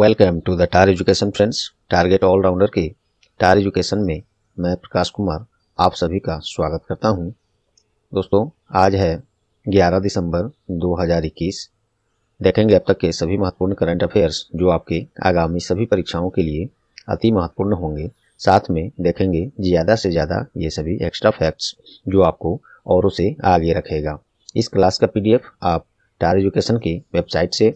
welcome to the Tar Education friends target allrounder के Tar education में मैं प्रकाश कुमार आप सभी का स्वागत करता हूं दोस्तों आज है 11 दिसंबर 2021 देखेंगे अब तक के सभी महत्वपूर्ण करंट अफेयर्स जो आपके आगामी सभी परीक्षाओं के लिए अति महत्वपूर्ण होंगे साथ में देखेंगे ज़्यादा से ज़्यादा ये सभी एक्स्ट्रा फैक्ट्स जो आपको औरों से आगे रखेगा इस क्लास का पी आप टार एजुकेशन की वेबसाइट से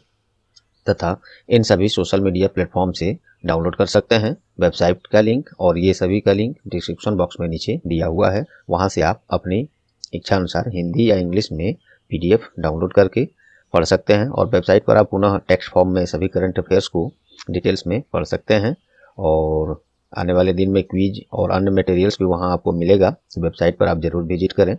तथा इन सभी सोशल मीडिया प्लेटफॉर्म से डाउनलोड कर सकते हैं वेबसाइट का लिंक और ये सभी का लिंक डिस्क्रिप्शन बॉक्स में नीचे दिया हुआ है वहाँ से आप अपनी इच्छा अनुसार हिंदी या इंग्लिश में पीडीएफ डाउनलोड करके पढ़ सकते हैं और वेबसाइट पर आप पुनः टेक्स्ट फॉर्म में सभी करंट अफेयर्स को डिटेल्स में पढ़ सकते हैं और आने वाले दिन में क्वीज और अन्य मटेरियल्स भी वहाँ आपको मिलेगा तो वेबसाइट पर आप ज़रूर विजिट करें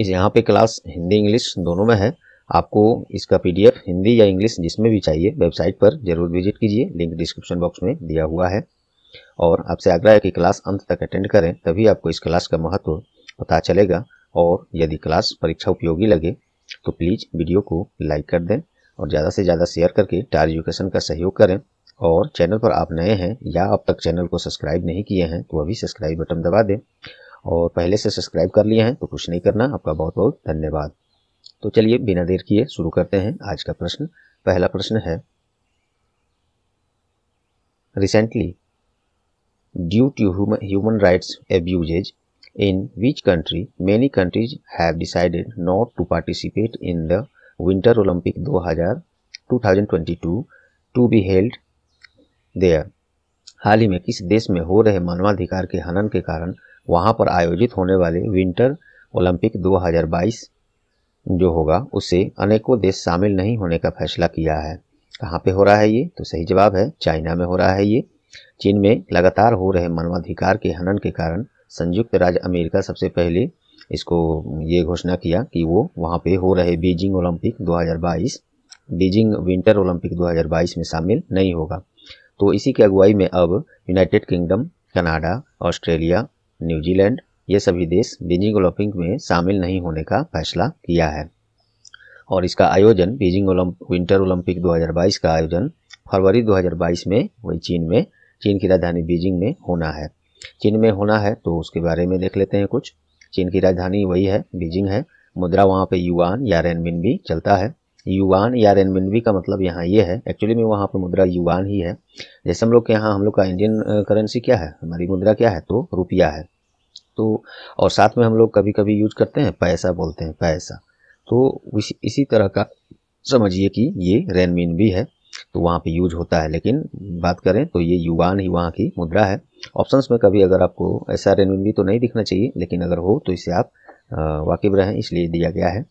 इस यहाँ पे क्लास हिंदी इंग्लिश दोनों में है आपको इसका पीडीएफ हिंदी या इंग्लिश जिसमें भी चाहिए वेबसाइट पर जरूर विजिट कीजिए लिंक डिस्क्रिप्शन बॉक्स में दिया हुआ है और आपसे आग्रह है कि क्लास अंत तक अटेंड करें तभी आपको इस क्लास का महत्व पता चलेगा और यदि क्लास परीक्षा उपयोगी लगे तो प्लीज़ वीडियो को लाइक कर दें और ज़्यादा से ज़्यादा शेयर करके टार एजुकेशन का सहयोग करें और चैनल पर आप नए हैं या अब तक चैनल को सब्सक्राइब नहीं किए हैं तो अभी सब्सक्राइब बटन दबा दें और पहले से सब्सक्राइब कर लिए हैं तो कुछ नहीं करना आपका बहुत बहुत धन्यवाद तो चलिए बिना देर किए शुरू करते हैं आज का प्रश्न पहला प्रश्न है recently due to human rights abuses in which country many countries have decided not to participate in the winter Olympic 2000 2022 to be held there हाल ही में किस देश में हो रहे मानवाधिकार के हनन के कारण वहां पर आयोजित होने वाले विंटर ओलंपिक 2022 जो होगा उसे अनेकों देश शामिल नहीं होने का फैसला किया है कहाँ पे हो रहा है ये तो सही जवाब है चाइना में हो रहा है ये चीन में लगातार हो रहे मानवाधिकार के हनन के कारण संयुक्त राज्य अमेरिका सबसे पहले इसको ये घोषणा किया कि वो वहाँ पे हो रहे Beijing Olympic 2022 Beijing winter Olympic 2022 में शामिल नहीं होगा तो इसी की अगुवाई में अब United Kingdom Canada Australia New Zealand ये सभी देश बीजिंग ओलंपिक में शामिल नहीं होने का फैसला किया है और इसका आयोजन बीजिंग विंटर ओलंपिक 2022 का आयोजन फरवरी 2022 में वही चीन में चीन की राजधानी बीजिंग में होना है चीन में होना है तो उसके बारे में देख लेते हैं कुछ चीन की राजधानी वही है बीजिंग है मुद्रा वहाँ पर युवान या रेनमिन भी चलता है युवान या भी का मतलब यहाँ ये है एक्चुअली में वहाँ पर मुद्रा युवान ही है जैसे हम लोग के यहाँ हम लोग का इंडियन करेंसी क्या है हमारी मुद्रा क्या है तो रुपया है तो और साथ में हम लोग कभी कभी यूज करते हैं पैसा बोलते हैं पैसा तो इसी इसी तरह का समझिए कि ये रेन भी है तो वहाँ पे यूज होता है लेकिन बात करें तो ये युवान ही वहाँ की मुद्रा है ऑप्शंस में कभी अगर आपको ऐसा रेनविन भी तो नहीं दिखना चाहिए लेकिन अगर हो तो इसे आप वाकिफ रहें इसलिए दिया गया है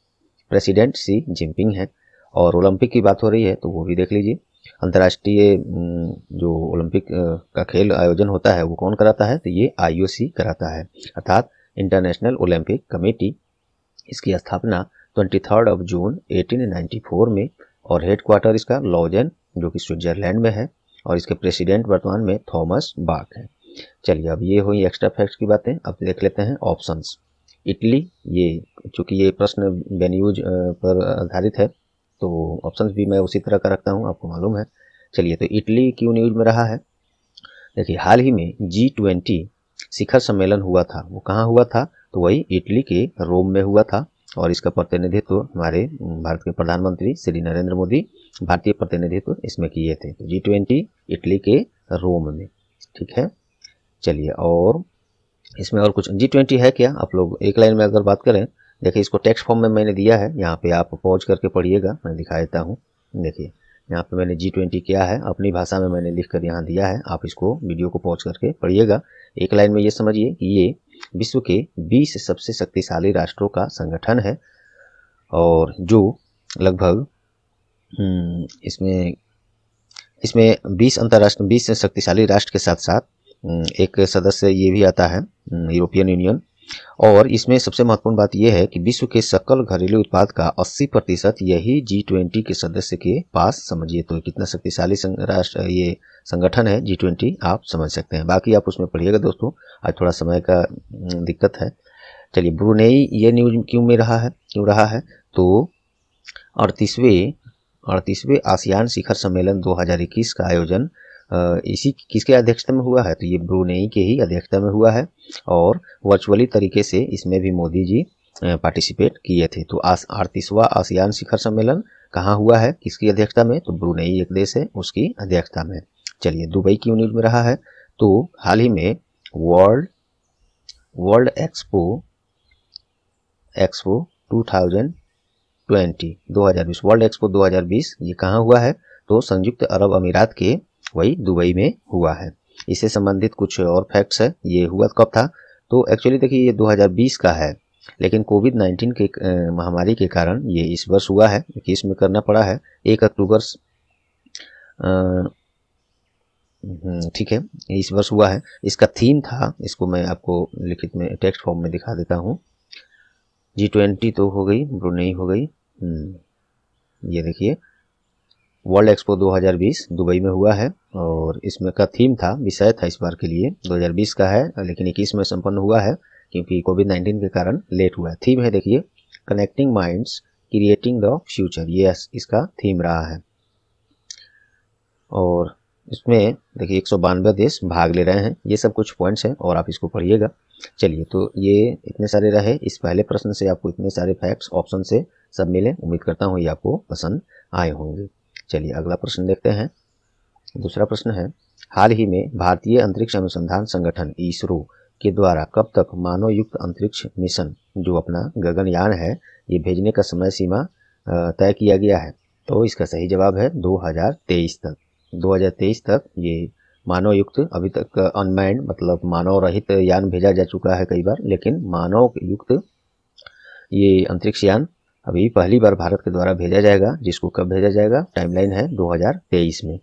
प्रेसिडेंट सी जिनपिंग है और ओलंपिक की बात हो रही है तो वो भी देख लीजिए अंतर्राष्ट्रीय जो ओलंपिक का खेल आयोजन होता है वो कौन कराता है तो ये आईओसी कराता है अर्थात इंटरनेशनल ओलंपिक कमेटी इसकी स्थापना ट्वेंटी थर्ड ऑफ जून 1894 में और हेड क्वार्टर इसका लॉजन जो कि स्विट्जरलैंड में है और इसके प्रेसिडेंट वर्तमान में थॉमस बाक है चलिए अब ये हुई एक्स्ट्रा फैक्ट्स की बातें अब देख लेते हैं ऑप्शंस इटली ये चूंकि ये प्रश्न वेन्यूज पर आधारित है तो ऑप्शन भी मैं उसी तरह का रखता हूँ आपको मालूम है चलिए तो इटली क्यों न्यूज में रहा है देखिए हाल ही में जी ट्वेंटी शिखर सम्मेलन हुआ था वो कहाँ हुआ था तो वही इटली के रोम में हुआ था और इसका प्रतिनिधित्व तो हमारे भारत के प्रधानमंत्री श्री नरेंद्र मोदी भारतीय प्रतिनिधित्व तो इसमें किए थे तो जी ट्वेंटी इटली के रोम में ठीक है चलिए और इसमें और कुछ जी ट्वेंटी है क्या आप लोग एक लाइन में अगर बात करें देखिए इसको टेक्स्ट फॉर्म में मैंने दिया है यहाँ पे आप पॉज करके पढ़िएगा मैं दिखा देता हूँ देखिए यहाँ पे मैंने जी ट्वेंटी किया है अपनी भाषा में मैंने लिख कर यहाँ दिया है आप इसको वीडियो को पॉज करके पढ़िएगा एक लाइन में ये समझिए कि ये विश्व के बीस सबसे शक्तिशाली राष्ट्रों का संगठन है और जो लगभग हम्म, इसमें इसमें बीस अंतर्राष्ट्रीय बीस शक्तिशाली राष्ट्र के साथ साथ हम्म, एक सदस्य ये भी आता है यूरोपियन हम्म, यूनियन और इसमें सबसे महत्वपूर्ण बात यह है कि विश्व के सकल घरेलू उत्पाद का 80 प्रतिशत यही जी ट्वेंटी के सदस्य के पास समझिए तो कितना शक्तिशाली राष्ट्र ये संगठन है जी ट्वेंटी आप समझ सकते हैं बाकी आप उसमें पढ़िएगा दोस्तों आज थोड़ा समय का हम्म, दिक्कत है चलिए ब्रुनेई ये न्यूज क्यों में रहा है क्यों रहा है तो अड़तीसवें अड़तीसवें आसियान शिखर सम्मेलन दो का आयोजन इसी किसके अध्यक्षता में हुआ है तो ये ब्रुनेई के ही अध्यक्षता में हुआ है और वर्चुअली तरीके से इसमें भी मोदी जी पार्टिसिपेट किए थे तो अड़तीसवां आसियान शिखर सम्मेलन कहाँ हुआ है किसकी अध्यक्षता में तो ब्रुनेई एक देश है उसकी अध्यक्षता में चलिए दुबई की यूनिट में रहा है तो हाल ही में World World Expo Expo 2020 2020 World Expo 2020 ये कहाँ हुआ है तो संयुक्त अरब अमीरात के वही दुबई में हुआ है इससे संबंधित कुछ और फैक्ट्स है ये हुआ कब था तो एक्चुअली देखिए ये 2020 का है लेकिन कोविड 19 के महामारी के कारण ये इस वर्ष हुआ है इक्कीस में करना पड़ा है एक अक्टूबर हम्म, ठीक है इस वर्ष हुआ है इसका थीम था इसको मैं आपको लिखित में टेक्स्ट फॉर्म में दिखा देता हूँ जी ट्वेंटी तो हो गई ब्रुनेई हो गई हम्म, ये देखिए वर्ल्ड एक्सपो 2020 दुबई में हुआ है और इसमें का थीम था विषय था इस बार के लिए 2020 का है लेकिन इक्कीस में संपन्न हुआ है क्योंकि कोविड नाइन्टीन के कारण लेट हुआ है थीम है देखिए connecting minds creating the future ये इसका थीम रहा है और इसमें देखिए एक देश भाग ले रहे हैं ये सब कुछ पॉइंट्स हैं और आप इसको पढ़िएगा चलिए तो ये इतने सारे रहे इस पहले प्रश्न से आपको इतने सारे फैक्ट्स ऑप्शन से सब मिले उम्मीद करता हूँ ये आपको पसंद आए होंगे चलिए अगला प्रश्न देखते हैं दूसरा प्रश्न है हाल ही में भारतीय अंतरिक्ष अनुसंधान संगठन इसरो के द्वारा कब तक मानव युक्त अंतरिक्ष मिशन जो अपना गगनयान है ये भेजने का समय सीमा तय किया गया है तो इसका सही जवाब है 2023 तक 2023 तक ये मानव युक्त अभी तक अनमैंड मतलब मानव रहित यान भेजा जा चुका है कई बार लेकिन मानव युक्त ये अंतरिक्ष यान अभी पहली बार भारत के द्वारा भेजा जाएगा जिसको कब भेजा जाएगा टाइमलाइन है 2023 में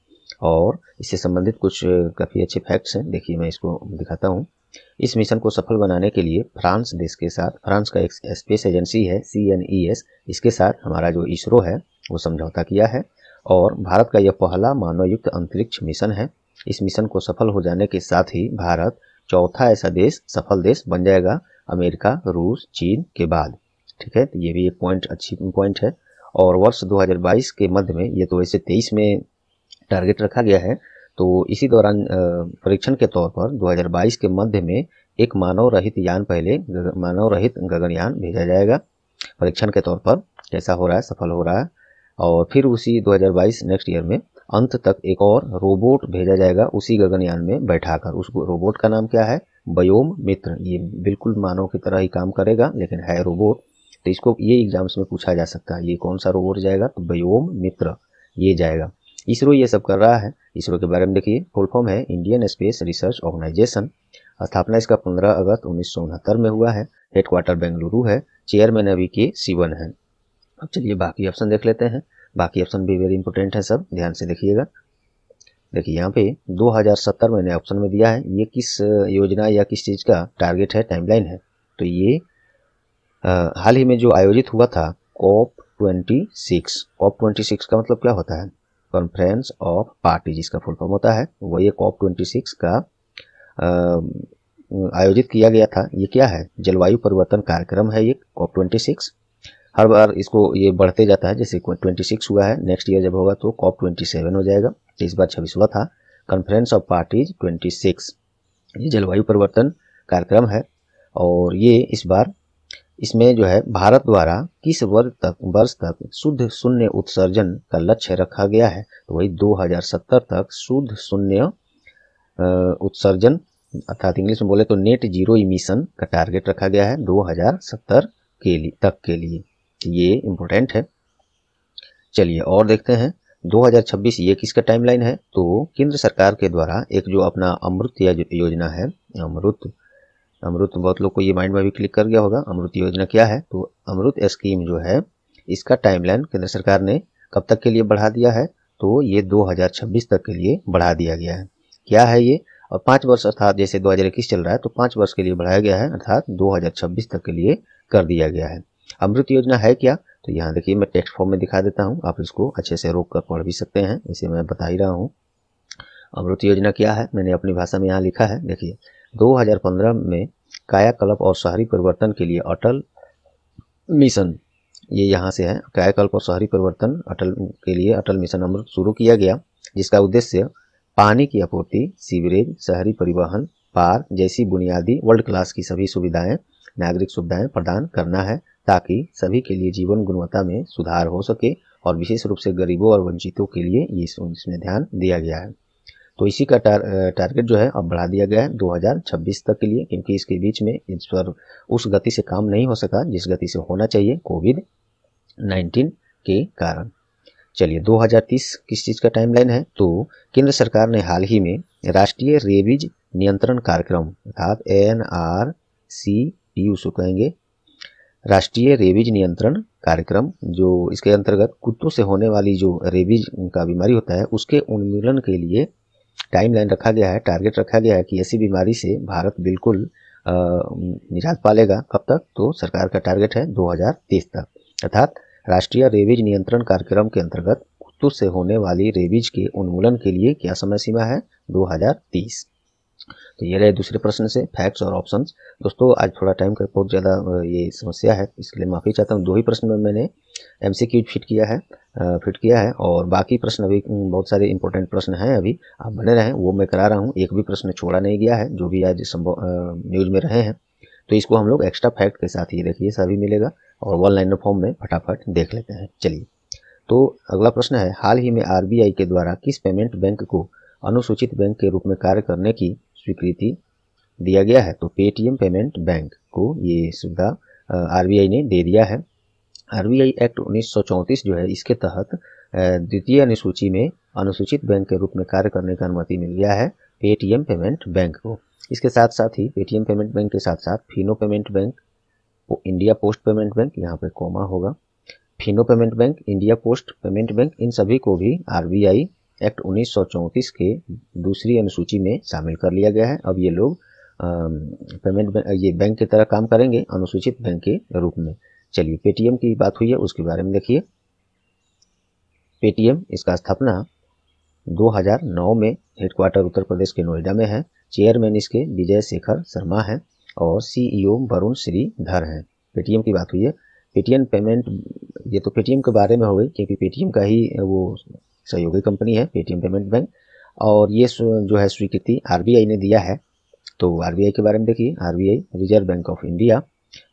और इससे संबंधित कुछ काफ़ी अच्छे फैक्ट्स हैं देखिए मैं इसको दिखाता हूँ इस मिशन को सफल बनाने के लिए फ्रांस देश के साथ फ्रांस का एक स्पेस एजेंसी है सी e इसके साथ हमारा जो इसरो है वो समझौता किया है और भारत का यह पहला मानवयुक्त अंतरिक्ष मिशन है इस मिशन को सफल हो जाने के साथ ही भारत चौथा ऐसा देश सफल देश बन जाएगा अमेरिका रूस चीन के बाद ठीक है तो ये भी एक पॉइंट अच्छी पॉइंट है और वर्ष 2022 के मध्य में ये तो वैसे तेईस में टारगेट रखा गया है तो इसी दौरान परीक्षण के तौर पर 2022 के मध्य में एक मानव रहित यान पहले मानव रहित गगनयान भेजा जाएगा परीक्षण के तौर पर कैसा हो रहा है सफल हो रहा है और फिर उसी 2022 नेक्स्ट ईयर में अंत तक एक और रोबोट भेजा जाएगा उसी गगनयान में बैठाकर उस रोबोट का नाम क्या है बयोम मित्र ये बिल्कुल मानव की तरह ही काम करेगा लेकिन है रोबोट तो इसको ये एग्जाम्स में पूछा जा सकता है ये कौन सा रोवर जाएगा तो व्योम मित्र ये जाएगा इसरो ये सब कर रहा है इसरो के बारे में देखिए फुल फॉर्म है इंडियन स्पेस रिसर्च ऑर्गेनाइजेशन स्थापना इसका 15 अगस्त उन्नीस में हुआ है हेडक्वार्टर बेंगलुरु है चेयरमैन अभी के सीवन है अब चलिए बाकी ऑप्शन देख लेते हैं बाकी ऑप्शन भी वेरी इंपॉर्टेंट है सब ध्यान से देखिएगा देखिए यहाँ पे 2070 मैंने ऑप्शन में दिया है ये किस योजना या किस चीज़ का टारगेट है टाइमलाइन है तो ये हाल ही में जो आयोजित हुआ था COP twenty six COP twenty six का मतलब क्या होता है कॉन्फ्रेंस ऑफ पार्टी जिसका फुल फॉर्म होता है वो ये कॉप ट्वेंटी सिक्स का आयोजित किया गया था ये क्या है जलवायु परिवर्तन कार्यक्रम है ये कॉप ट्वेंटी सिक्स हर बार इसको ये बढ़ते जाता है जैसे ट्वेंटी सिक्स हुआ है नेक्स्ट ईयर जब होगा तो कॉप ट्वेंटी सेवन हो जाएगा तो इस बार छब्बीस हुआ था conference of parties twenty six ये जलवायु परिवर्तन कार्यक्रम है और ये इस बार इसमें जो है भारत द्वारा किस वर्ग तक वर्ष तक शुद्ध शून्य उत्सर्जन का लक्ष्य रखा गया है तो वही 2070 तक शुद्ध शून्य उत्सर्जन अर्थात इंग्लिश में बोले तो नेट जीरो इमिशन का टारगेट रखा गया है 2070 के लिए तक के लिए ये इम्पोर्टेंट है चलिए और देखते हैं 2026 ये किसका टाइमलाइन है तो केंद्र सरकार के द्वारा एक जो अपना अमृत योजना है अमृत अमृत बहुत लोग को ये माइंड में भी क्लिक कर गया होगा अमृत योजना क्या है तो अमृत स्कीम जो है इसका टाइमलाइन केंद्र सरकार ने कब तक के लिए बढ़ा दिया है तो ये 2026 तक के लिए बढ़ा दिया गया है क्या है ये और पाँच वर्ष अर्थात जैसे दो चल रहा है तो पाँच वर्ष के लिए बढ़ाया गया है अर्थात दो तक के लिए कर दिया गया है अमृत योजना है क्या तो यहाँ देखिए मैं टेक्स्ट फॉर्म में दिखा देता हूँ आप इसको अच्छे से रोक कर पढ़ भी सकते हैं इसे मैं बता ही रहा हूँ अमृत योजना क्या है मैंने अपनी भाषा में यहाँ लिखा है देखिए 2015 में कायाकल्प और शहरी परिवर्तन के लिए अटल मिशन ये यहाँ से है कायाकल्प और शहरी परिवर्तन अटल के लिए अटल मिशन अमृत शुरू किया गया जिसका उद्देश्य पानी की आपूर्ति सीवरेज शहरी परिवहन पार जैसी बुनियादी वर्ल्ड क्लास की सभी सुविधाएं नागरिक सुविधाएं प्रदान करना है ताकि सभी के लिए जीवन गुणवत्ता में सुधार हो सके और विशेष रूप से गरीबों और वंचितों के लिए इसमें ध्यान दिया गया है तो इसी का टार, टारगेट जो है अब बढ़ा दिया गया है 2026 तक के लिए क्योंकि इसके बीच में इस पर उस गति से काम नहीं हो सका जिस गति से होना चाहिए कोविड 19 के कारण चलिए 2030 किस चीज़ का टाइमलाइन है तो केंद्र सरकार ने हाल ही में राष्ट्रीय रेबीज नियंत्रण कार्यक्रम अर्थात एन आर सी पी उसको कहेंगे राष्ट्रीय रेबीज नियंत्रण कार्यक्रम जो इसके अंतर्गत कुत्तों से होने वाली जो रेबीज का बीमारी होता है उसके उन्मूलन के लिए टाइमलाइन रखा गया है टारगेट रखा गया है कि ऐसी बीमारी से भारत बिल्कुल निजात पालेगा कब तक तो सरकार का टारगेट है 2030 तक अर्थात राष्ट्रीय रेबीज नियंत्रण कार्यक्रम के अंतर्गत कुत्तू से होने वाली रेबीज के उन्मूलन के लिए क्या समय सीमा है 2030 तो ये रहे दूसरे प्रश्न से फैक्ट्स और ऑप्शंस दोस्तों आज थोड़ा टाइम का बहुत ज़्यादा ये समस्या है इसके लिए माफ़ी चाहता हूँ दो ही प्रश्न में मैंने एम सी फिट किया है फिट किया है और बाकी प्रश्न अभी बहुत सारे इंपॉर्टेंट प्रश्न हैं अभी आप बने रहें वो मैं करा रहा हूँ एक भी प्रश्न छोड़ा नहीं गया है जो भी आज संभव न्यूज़ में रहे हैं तो इसको हम लोग एक्स्ट्रा फैक्ट के साथ ये देखिए सभी मिलेगा और वन फॉर्म में फटाफट देख लेते हैं चलिए तो अगला प्रश्न है हाल ही में आरबीआई के द्वारा किस पेमेंट बैंक को अनुसूचित बैंक के रूप में कार्य करने की स्वीकृति दिया गया है तो पेटीएम पेमेंट बैंक को ये सुविधा आरबीआई ने दे दिया है आरबीआई एक्ट 1934 जो है इसके तहत द्वितीय अनुसूची में अनुसूचित बैंक के रूप में कार्य करने का अनुमति मिल गया है पेटीएम पेमेंट बैंक को इसके साथ साथ ही पेटीएम पेमेंट बैंक के साथ साथ Fino payment bank India Post payment bank यहाँ पे कोमा होगा Fino payment bank India Post payment bank इन सभी को भी आरबीआई एक्ट उन्नीस के दूसरी अनुसूची में शामिल कर लिया गया है अब ये लोग पेमेंट ये बैंक की तरह काम करेंगे अनुसूचित बैंक के रूप में चलिए पेटीएम की बात हुई है उसके बारे में देखिए पेटीएम इसका स्थापना 2009 में हेडक्वार्टर उत्तर प्रदेश के नोएडा में है चेयरमैन इसके विजय शेखर शर्मा हैं और सीईओ e वरुण श्रीधर हैं पेटीएम की बात हुई है पेटीएम पेमेंट ये तो पेटीएम के बारे में हो गई क्योंकि पेटीएम का ही वो सहयोगी कंपनी है पेटीएम पेमेंट बैंक और ये जो है स्वीकृति आरबीआई ने दिया है तो आरबीआई के बारे में देखिए RBI Reserve Bank of India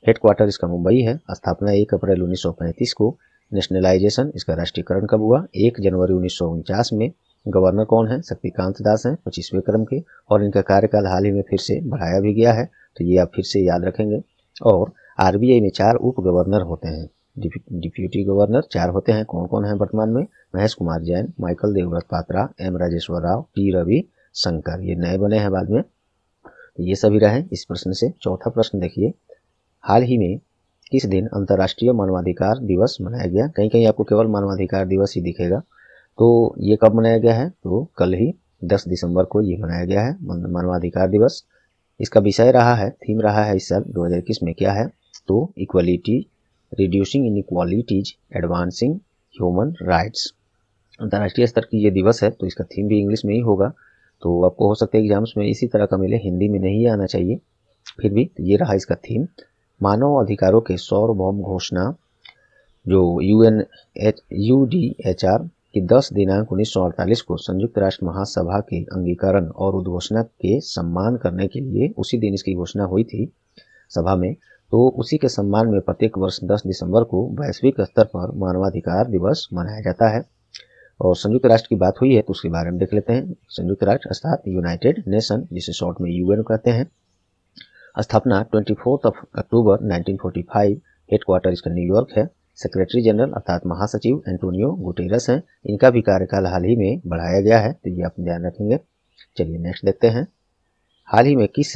headquarter इसका मुंबई है स्थापना एक अप्रैल उन्नीस को नेशनलाइजेशन इसका राष्ट्रीयकरण कब हुआ एक जनवरी उन्नीस में गवर्नर कौन है शक्तिकांत दास हैं पच्चीसवें क्रम के और इनका कार्यकाल हाल ही में फिर से बढ़ाया भी गया है तो ये आप फिर से याद रखेंगे और आरबीआई में चार उप गवर्नर होते हैं डिप्यूटी गवर्नर चार होते हैं कौन कौन है वर्तमान में Mahesh Kumar Jain Michael Debabrata Patra M Rajeshwar Rao P Ravi Shankar ये नए बने हैं बाद में तो ये सभी रहे इस प्रश्न से चौथा प्रश्न देखिए हाल ही में किस दिन अंतर्राष्ट्रीय मानवाधिकार दिवस मनाया गया कहीं कहीं आपको केवल मानवाधिकार दिवस ही दिखेगा तो ये कब मनाया गया है तो कल ही 10 दिसंबर को ये मनाया गया है मानवाधिकार दिवस इसका विषय रहा है थीम रहा है इस साल 2021 में क्या है तो equality reducing inequalities advancing human rights अंतर्राष्ट्रीय स्तर की ये दिवस है तो इसका थीम भी इंग्लिश में ही होगा तो आपको हो सकता है एग्जाम्स में इसी तरह का मिले हिंदी में नहीं आना चाहिए फिर भी ये रहा इसका थीम मानव अधिकारों के सौरभौम घोषणा जो U N H U D H R की दस दिनांक उन्नीस को संयुक्त राष्ट्र महासभा के अंगीकरण और उद्घोषणा के सम्मान करने के लिए उसी दिन इसकी घोषणा हुई थी सभा में तो उसी के सम्मान में प्रत्येक वर्ष 10 दिसंबर को वैश्विक स्तर पर मानवाधिकार दिवस मनाया जाता है और संयुक्त राष्ट्र की बात हुई है तो उसके बारे में देख लेते हैं संयुक्त राष्ट्र अर्थात यूनाइटेड नेशन जिसे शॉर्ट में यूएन कहते हैं स्थापना ट्वेंटी ऑफ अक्टूबर 1945 हेडक्वार्टर इसका न्यूयॉर्क है सेक्रेटरी जनरल अर्थात महासचिव एंटोनियो गुटेरस हैं इनका भी कार्यकाल हाल ही में बढ़ाया गया है तो ये आप ध्यान रखेंगे चलिए नेक्स्ट देखते हैं हाल ही में किस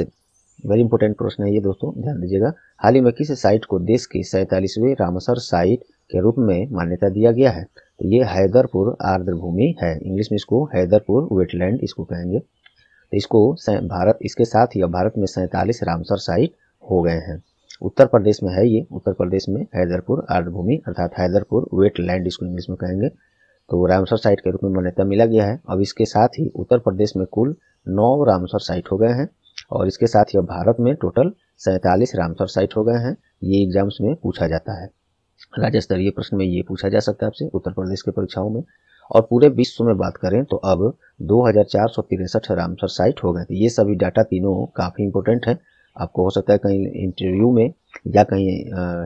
वेरी इंपॉर्टेंट प्रश्न है ये दोस्तों ध्यान दीजिएगा हाल ही में किस साइट को देश की सैतालीसवें रामसर साइट के रूप में मान्यता दिया गया है ये हैदरपुर आर्द्र भूमि है इंग्लिश में इसको हैदरपुर वेटलैंड इसको कहेंगे तो इसको भारत इसके साथ ही भारत में सैंतालीस रामसर साइट हो गए हैं उत्तर प्रदेश में है ये उत्तर प्रदेश में हैदरपुर आर्द्र भूमि अर्थात हैदरपुर वेटलैंड इसको इंग्लिश में कहेंगे तो रामसर साइट के रूप में मान्यता मिला गया है अब इसके साथ ही उत्तर प्रदेश में कुल नौ रामसर साइट हो गए हैं और इसके साथ ही अब भारत में टोटल सैंतालीस रामसर साइट हो गए हैं ये एग्जाम्स में पूछा जाता है राज्य स्तरीय प्रश्न में ये पूछा जा सकता है आपसे उत्तर प्रदेश की परीक्षाओं में और पूरे विश्व में बात करें तो अब दो हजार रामसर साइट हो गए थे ये सभी डाटा तीनों काफ़ी इंपॉर्टेंट है आपको हो सकता है कहीं इंटरव्यू में या कहीं आ, आ,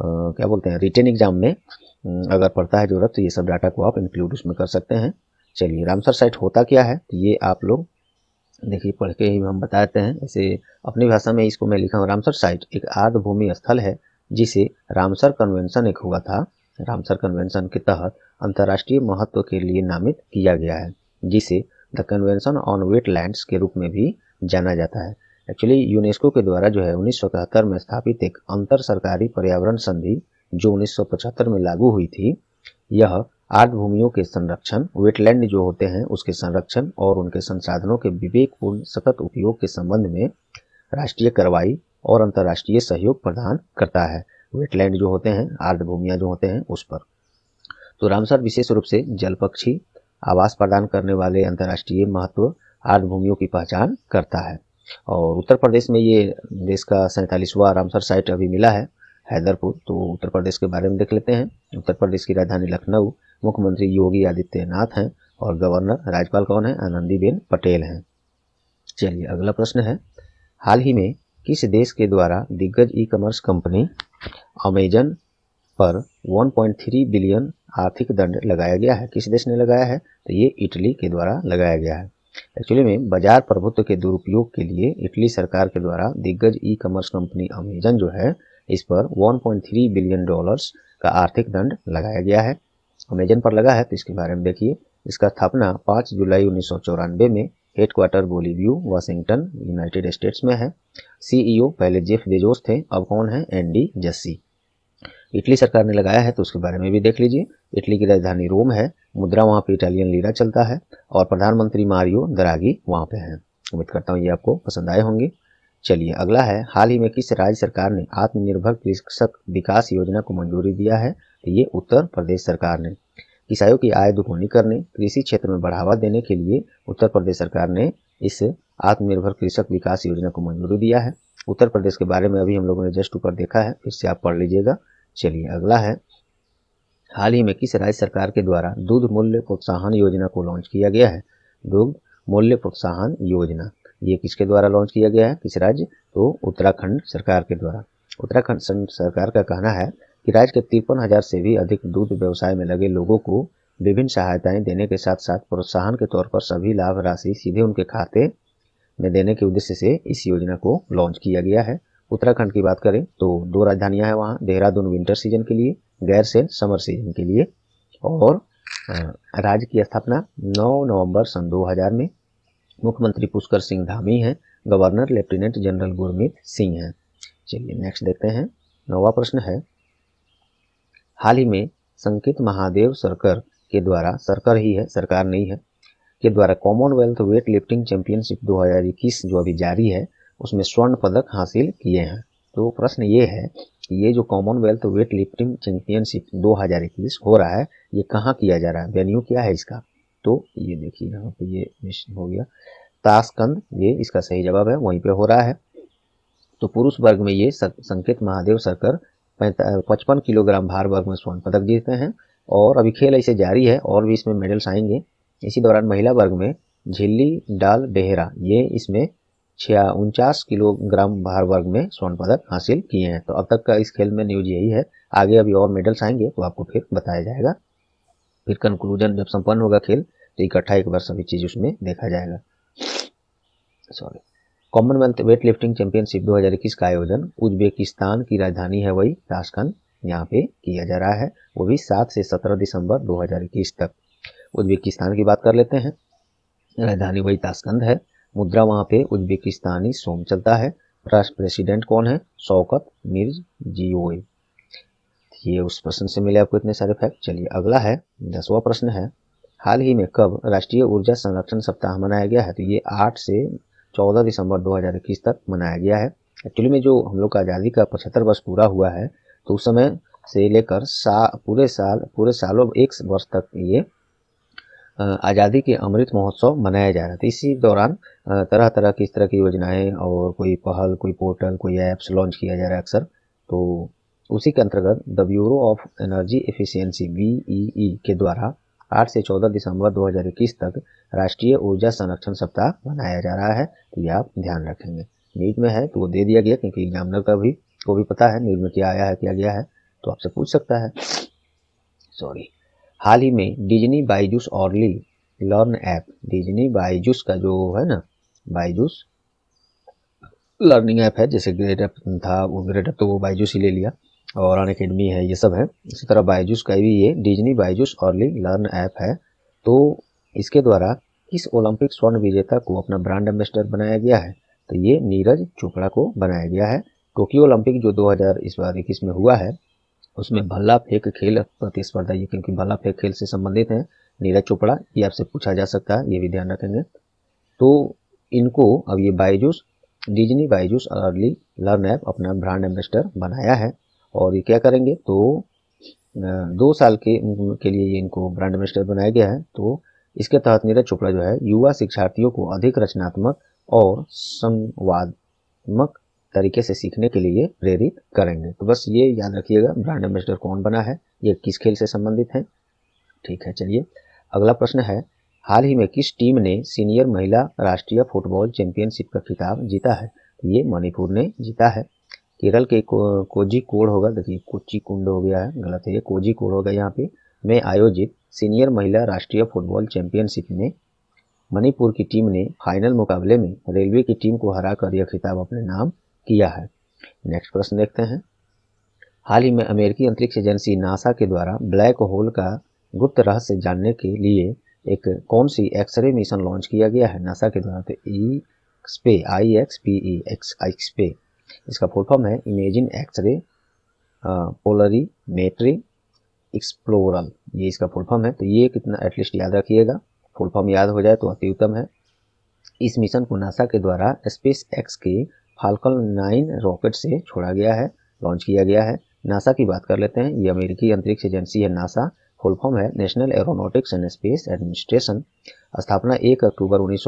क्या बोलते हैं रिटर्न एग्जाम में अगर पड़ता है जरूरत तो ये सब डाटा को आप इंक्लूड उसमें कर सकते हैं चलिए रामसर साइट होता क्या है तो ये आप लोग देखिए पढ़ के ही हम बताते हैं ऐसे अपनी भाषा में इसको मैं लिखा हूँ रामसर साइट एक आर्द भूमि स्थल है जिसे रामसर कन्वेंशन एक हुआ था रामसर कन्वेंशन के तहत अंतर्राष्ट्रीय महत्व के लिए नामित किया गया है जिसे द कन्वेंशन ऑन वेटलैंड्स के रूप में भी जाना जाता है एक्चुअली यूनेस्को के द्वारा जो है उन्नीस में स्थापित एक अंतर सरकारी पर्यावरण संधि जो उन्नीस में लागू हुई थी यह आठ भूमियों के संरक्षण वेटलैंड जो होते हैं उसके संरक्षण और उनके संसाधनों के विवेकपूर्ण सतत उपयोग के संबंध में राष्ट्रीय कार्रवाई और अंतर्राष्ट्रीय सहयोग प्रदान करता है वेटलैंड जो होते हैं आर्द्र भूमिया जो होते हैं उस पर तो रामसर विशेष रूप से जल पक्षी आवास प्रदान करने वाले अंतर्राष्ट्रीय महत्व आर्द्र भूमियों की पहचान करता है और उत्तर प्रदेश में ये देश का सैंतालीसवा रामसर साइट अभी मिला है हैदरपुर तो उत्तर प्रदेश के बारे में देख लेते हैं उत्तर प्रदेश की राजधानी लखनऊ मुख्यमंत्री योगी आदित्यनाथ हैं और गवर्नर राज्यपाल कौन है आनंदीबेन पटेल हैं चलिए अगला प्रश्न है हाल ही में किस देश के द्वारा दिग्गज ई कॉमर्स कंपनी अमेजन पर 1.3 बिलियन आर्थिक दंड लगाया गया है किस देश ने लगाया है तो ये इटली के द्वारा लगाया गया है एक्चुअली में बाजार प्रभुत्व के दुरुपयोग के लिए इटली सरकार के द्वारा दिग्गज ई कॉमर्स कंपनी अमेजन जो है इस पर 1.3 बिलियन डॉलर्स का आर्थिक दंड लगाया गया है अमेजन पर लगा है तो इसके बारे में देखिए इसका स्थापना 5 जुलाई उन्नीस में headquarter Bellevue Washington United States में है सीईओ e पहले जेफ बेजोस थे अब कौन है एनडी जस्सी इटली सरकार ने लगाया है तो उसके बारे में भी देख लीजिए इटली की राजधानी रोम है मुद्रा वहाँ पे इटालियन लीरा चलता है और प्रधानमंत्री मारियो दरागी वहाँ पे हैं उम्मीद करता हूँ ये आपको पसंद आए होंगे चलिए अगला है हाल ही में किस राज्य सरकार ने आत्मनिर्भर कृषक विकास योजना को मंजूरी दिया है ये उत्तर प्रदेश सरकार ने किसानों की आय दुगुनी करने कृषि क्षेत्र में बढ़ावा देने के लिए उत्तर प्रदेश सरकार ने इस आत्मनिर्भर कृषक विकास योजना को मंजूरी दिया है उत्तर प्रदेश के बारे में अभी हम लोगों ने जस्ट ऊपर देखा है इससे आप पढ़ लीजिएगा चलिए अगला है हाल ही में किस राज्य सरकार के द्वारा दूध मूल्य प्रोत्साहन योजना को लॉन्च किया गया है दूध मूल्य प्रोत्साहन योजना ये किसके द्वारा लॉन्च किया गया है किस राज्य तो उत्तराखंड सरकार के द्वारा उत्तराखंड सरकार का कहना है कि राज्य के तिरपन हजार से भी अधिक दूध व्यवसाय में लगे लोगों को विभिन्न सहायताएं देने के साथ साथ प्रोत्साहन के तौर पर सभी लाभ राशि सीधे उनके खाते में देने के उद्देश्य से इस योजना को लॉन्च किया गया है उत्तराखंड की बात करें तो दो राजधानियां हैं वहाँ देहरादून विंटर सीजन के लिए गैर सेल समर सीजन के लिए और राज्य की स्थापना 9 नवंबर सन 2000 में मुख्यमंत्री पुष्कर सिंह धामी हैं governor lieutenant general Gurmeet Singh हैं चलिए नेक्स्ट देखते हैं नौवा प्रश्न है हाल ही में संकित महादेव सरकर के द्वारा सरकर ही है सरकार नहीं है के द्वारा कॉमनवेल्थ वेट लिफ्टिंग चैंपियनशिप 2021 जो अभी जारी है उसमें स्वर्ण पदक हासिल किए हैं तो प्रश्न ये है कि ये जो कॉमनवेल्थ वेट लिफ्टिंग चैंपियनशिप 2021 हो रहा है ये कहाँ किया जा रहा है वेन्यू क्या है इसका तो ये देखिए यहाँ पे ये हो गया ताशकंद ये इसका सही जवाब है वहीं पे हो रहा है तो पुरुष वर्ग में ये संकेत महादेव सरकर पचपन किलोग्राम भार वर्ग में स्वर्ण पदक जीतते हैं और अभी खेल ऐसे जारी है और भी इसमें मेडल्स आएंगे इसी दौरान महिला वर्ग में झिल्ली डाल बेहरा ये इसमें छिया उनचास किलोग्राम भार वर्ग में स्वर्ण पदक हासिल किए हैं तो अब तक का इस खेल में न्यूज यही है आगे अभी और मेडल्स आएंगे तो आपको फिर बताया जाएगा फिर कंक्लूजन जब संपन्न होगा खेल तो इकट्ठा एक बार सभी चीज़ उसमें देखा जाएगा sorry Commonwealth weight lifting championship 2021 का आयोजन उज्बेकिस्तान की राजधानी है वही ताशकंद यहाँ पे किया जा रहा है वो भी 7 से 17 दिसंबर 2021 तक उज्बेकिस्तान की बात कर लेते हैं राजधानी वही ताशकंद है मुद्रा वहाँ पे उज्बेकिस्तानी सोम चलता है राष्ट्र प्रेसिडेंट कौन है शौकत मिर्ज जीओए ये उस प्रश्न से मिले आपको इतने सारे फैक्ट चलिए अगला है दसवा प्रश्न है हाल ही में कब राष्ट्रीय ऊर्जा संरक्षण सप्ताह मनाया गया है तो ये आठ से 14 दिसंबर 2021 तक मनाया गया है एक्चुअली में जो हम लोग का आज़ादी का पचहत्तर वर्ष पूरा हुआ है तो उस समय से लेकर सा पूरे साल पूरे सालों एक वर्ष तक ये आज़ादी के अमृत महोत्सव मनाया जा रहा था इसी दौरान तरह तरह की इस तरह की योजनाएं और कोई पहल कोई पोर्टल कोई ऐप्स लॉन्च किया जा रहा है अक्सर तो उसी के अंतर्गत the Bureau of Energy Efficiency B के द्वारा 8 से 14 दिसंबर 2021 तक राष्ट्रीय ऊर्जा संरक्षण सप्ताह मनाया जा रहा है तो ये आप ध्यान रखेंगे नीट में है तो वो दे दिया गया क्योंकि एग्जामिनर का भी को भी पता है नीट में क्या आया है क्या गया है तो आपसे पूछ सकता है सॉरी हाल ही में Disney Byju's early learn app Disney Byju's का जो है ना बाईजूस लर्निंग ऐप है जैसे ग्रेड था वो ग्रेड तो वो बाइजूस ही ले लिया और अन अकेडमी है ये सब है इसी तरह बायजूस का भी ये Disney Byju's early learn app है तो इसके द्वारा किस ओलंपिक स्वर्ण विजेता को अपना ब्रांड एम्बेसडर बनाया गया है तो ये नीरज चोपड़ा को बनाया गया है टोक्यो ओलंपिक जो 2000 इस बार इक्कीस में हुआ है उसमें भल्ला फेंक खेल प्रतिस्पर्धा ये क्योंकि भल्ला फेंक खेल से संबंधित है नीरज चोपड़ा ये आपसे पूछा जा सकता है ये भी ध्यान रखेंगे तो इनको अब ये Byju's Disney Byju's early learn app अपना ब्रांड एम्बेसडर बनाया है और ये क्या करेंगे तो दो साल के के लिए ये इनको ब्रांड एम्बेसडर बनाया गया है तो इसके तहत नीरज चोपड़ा जो है युवा शिक्षार्थियों को अधिक रचनात्मक और संवादत्मक तरीके से सीखने के लिए प्रेरित करेंगे तो बस ये याद रखिएगा ब्रांड एम्बेसडर कौन बना है ये किस खेल से संबंधित है ठीक है चलिए अगला प्रश्न है हाल ही में किस टीम ने सीनियर महिला राष्ट्रीय फुटबॉल चैंपियनशिप का खिताब जीता है तो ये मणिपुर ने जीता है केरल के को, कोजी कोड होगा देखिए कोची कुंड हो गया है गलत है ये कोजी कोड होगा यहाँ पे में आयोजित सीनियर महिला राष्ट्रीय फुटबॉल चैंपियनशिप में मणिपुर की टीम ने फाइनल मुकाबले में रेलवे की टीम को हराकर यह खिताब अपने नाम किया है नेक्स्ट प्रश्न देखते हैं हाल ही में अमेरिकी अंतरिक्ष एजेंसी नासा के द्वारा ब्लैक होल का गुप्त रहस्य जानने के लिए एक कौन सी एक्सरे मिशन लॉन्च किया गया है नासा के द्वारा तो E X I X P E X एक्सपे पे इसका फुल फॉर्म है imagine X-ray polarimetry explorer ये इसका फुल फॉर्म है तो ये कितना एटलीस्ट याद रखिएगा फुल फॉर्म याद हो जाए तो अति उत्तम है इस मिशन को नासा के द्वारा स्पेस एक्स के फाल्कन नाइन रॉकेट से छोड़ा गया है लॉन्च किया गया है नासा की बात कर लेते हैं ये अमेरिकी अंतरिक्ष एजेंसी है नासा फुल फॉर्म है National Aeronautics and Space Administration स्थापना एक अक्टूबर उन्नीस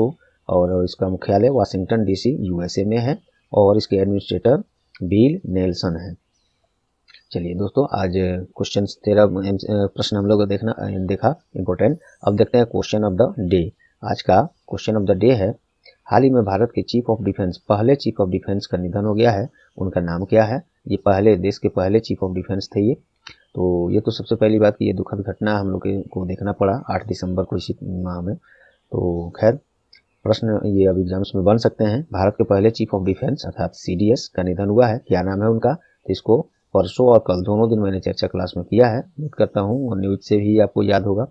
को और इसका मुख्यालय वाशिंगटन डीसी यूएसए में है और इसके एडमिनिस्ट्रेटर बिल नेल्सन हैं चलिए दोस्तों आज क्वेश्चन तेरह प्रश्न हम लोग देखना देखा इम्पोर्टेंट अब देखते हैं क्वेश्चन ऑफ द डे आज का क्वेश्चन ऑफ द डे है हाल ही में भारत के चीफ ऑफ डिफेंस पहले चीफ ऑफ डिफेंस का निधन हो गया है उनका नाम क्या है ये पहले देश के पहले चीफ ऑफ डिफेंस थे ये तो ये तो सबसे पहली बात कि ये दुखद घटना हम लोग को देखना पड़ा आठ दिसंबर को इसी माह में तो खैर प्रश्न ये अब एग्जाम्स में बन सकते हैं भारत के पहले चीफ ऑफ डिफेंस अर्थात सी का निधन हुआ है क्या नाम है उनका तो इसको परसों और कल दोनों दिन मैंने चर्चा क्लास में किया है उम्मीद करता हूँ और न्यूज से भी आपको याद होगा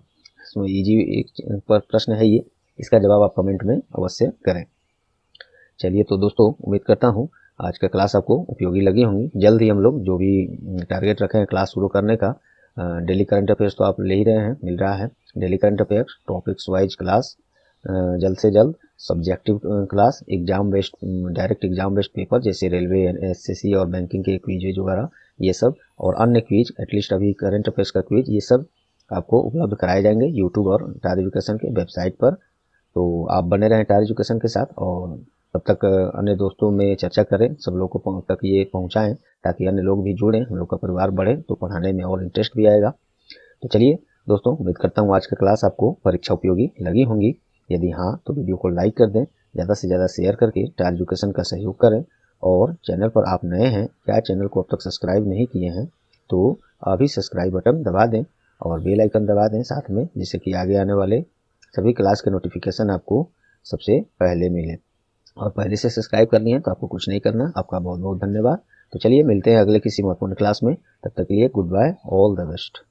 इसमें ईजी एक प्रश्न है ये इसका जवाब आप कमेंट में अवश्य करें चलिए तो दोस्तों उम्मीद करता हूँ आज का क्लास आपको उपयोगी लगी होंगी जल्द ही हम लोग जो भी टारगेट रखे हैं क्लास शुरू करने का डेली करंट अफेयर्स तो आप ले ही रहे हैं मिल रहा है daily current affairs topics wise class जल्द से जल्द subjective class exam based direct exam based paper जैसे रेलवे एसएससी और बैंकिंग के क्वीज वगैरह ये सब और अन्य क्वीज एटलीस्ट अभी करंट अफेयर्स का क्वीज ये सब आपको उपलब्ध कराए जाएंगे यूट्यूब और टायर एजुकेशन के वेबसाइट पर तो आप बने रहें टायर एजुकेशन के साथ और तब तक अन्य दोस्तों में चर्चा करें सब लोग को तक ये पहुँचाएँ ताकि अन्य लोग भी जुड़ें हम लोग का परिवार बढ़े तो पढ़ाने में और इंटरेस्ट भी आएगा तो चलिए दोस्तों उम्मीद करता हूँ आज का क्लास आपको परीक्षा उपयोगी लगी होंगी यदि हाँ तो वीडियो को लाइक कर दें ज़्यादा से ज़्यादा शेयर करके टायर एजुकेशन का सहयोग करें और चैनल पर आप नए हैं या चैनल को अब तक सब्सक्राइब नहीं किए हैं तो अभी सब्सक्राइब बटन दबा दें और बेल आइकन दबा दें साथ में जिससे कि आगे आने वाले सभी क्लास के नोटिफिकेशन आपको सबसे पहले मिले और पहले से सब्सक्राइब करनी है तो आपको कुछ नहीं करना आपका बहुत बहुत धन्यवाद तो चलिए मिलते हैं अगले किसी महत्वपूर्ण क्लास में तब तक के लिए goodbye all the best